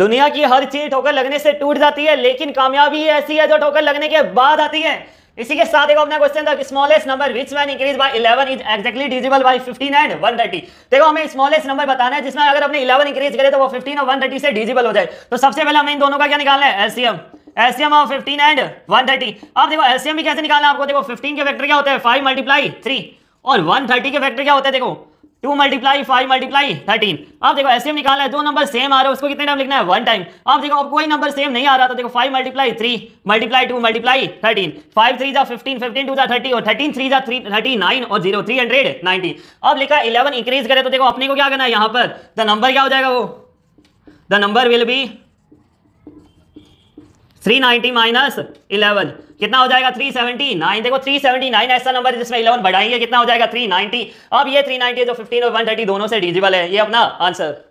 दुनिया की हर चीज ठोकर लगने से टूट जाती है लेकिन कामयाबी ऐसी है जो ठोकर लगने के बाद आती है इसी के साथ एक अपना क्वेश्चन था smallest number which man increase by 11 is exactly divisible by 15 and 130 देखो हमें स्मॉलेस्ट नंबर बताना है जिसमें अगर अपने 11 इंक्रीज करें तो वो 15 और 130 से डिजिबल हो जाए तो सबसे पहले हमें इन दोनों का क्या निकालना है एलसीएम एलसीएम ऑफ 15 एंड 130 अब देखो एलसीएम भी कैसे निकालना है आपको देखो 15 के फैक्टर क्या होता है 5 मल्टीप्लाई 3 और 130 के फैक्टर क्या होता है देखो two multiply five multiply thirteen आप देखो एस निकाला है दो नंबर सेम आ रहे है उसको कितने टाइम लिखना है वन टाइम आप देखो अब कोई नंबर सेम नहीं आ रहा तो देखो five multiply three multiply two multiply thirteen five three जा फिफ्टीन फिफ्टीन टू जा थर्टी और थर्टीन थ्री जा थ्री थर्टी नाइन और जीरो थ्री हंड्रेड नाइनटी अब लिखा इलेवन इंक्रीज करे तो देखो अपने को क्या करना है यहाँ पर द नंबर क्या हो जाएगा वो the number will be three ninety minus eleven कितना हो जाएगा थ्री सेवेंटी नाइन देखो थ्री सेवेंटी नाइन ऐसा नंबर है जिसमें इलेवन बढ़ाएंगे कितना हो जाएगा थ्री नाइनटी अब ये थ्री नाइनटी जो फिफ्टीन और वन थर्टी दोनों से डिजिबल है ये अपना आंसर